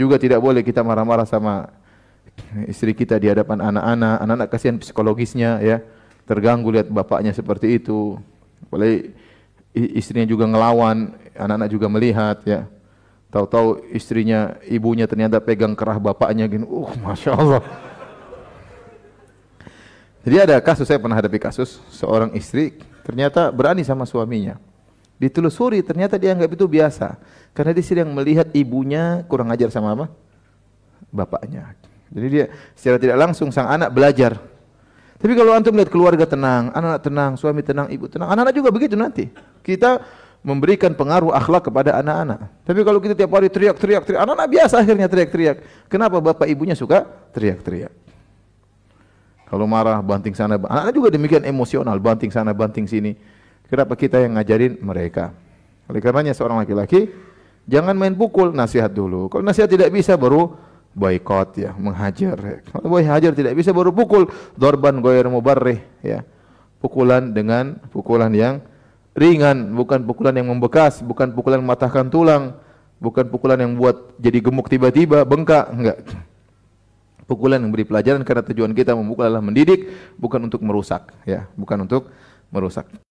juga tidak boleh kita marah-marah sama istri kita di hadapan anak-anak. Anak-anak kasihan psikologisnya ya. Terganggu lihat bapaknya seperti itu. Boleh istrinya juga ngelawan, anak-anak juga melihat ya. Tahu-tahu istrinya, ibunya ternyata pegang kerah bapaknya gini. Uh, Masya Allah. Jadi ada kasus, saya pernah hadapi kasus seorang istri ternyata berani sama suaminya ditelusuri ternyata dia nggak itu biasa karena dia sedang melihat ibunya kurang ajar sama apa bapaknya jadi dia secara tidak langsung sang anak belajar tapi kalau antum lihat keluarga tenang anak-anak tenang suami tenang ibu tenang anak-anak juga begitu nanti kita memberikan pengaruh akhlak kepada anak-anak tapi kalau kita tiap hari teriak-teriak teriak anak-anak biasa akhirnya teriak-teriak kenapa bapak ibunya suka teriak-teriak kalau marah banting sana anak-anak juga demikian emosional banting sana banting sini Kenapa kita yang ngajarin mereka? Oleh karenanya seorang laki-laki jangan main pukul, nasihat dulu. Kalau nasihat tidak bisa baru boykot ya, menghajar. Kalau boyhajar tidak bisa baru pukul, dorban goyer mubarrih ya. Pukulan dengan pukulan yang ringan, bukan pukulan yang membekas, bukan pukulan yang mematahkan tulang, bukan pukulan yang buat jadi gemuk tiba-tiba, bengkak, enggak. Pukulan yang beri pelajaran karena tujuan kita memukul adalah mendidik, bukan untuk merusak ya, bukan untuk merusak.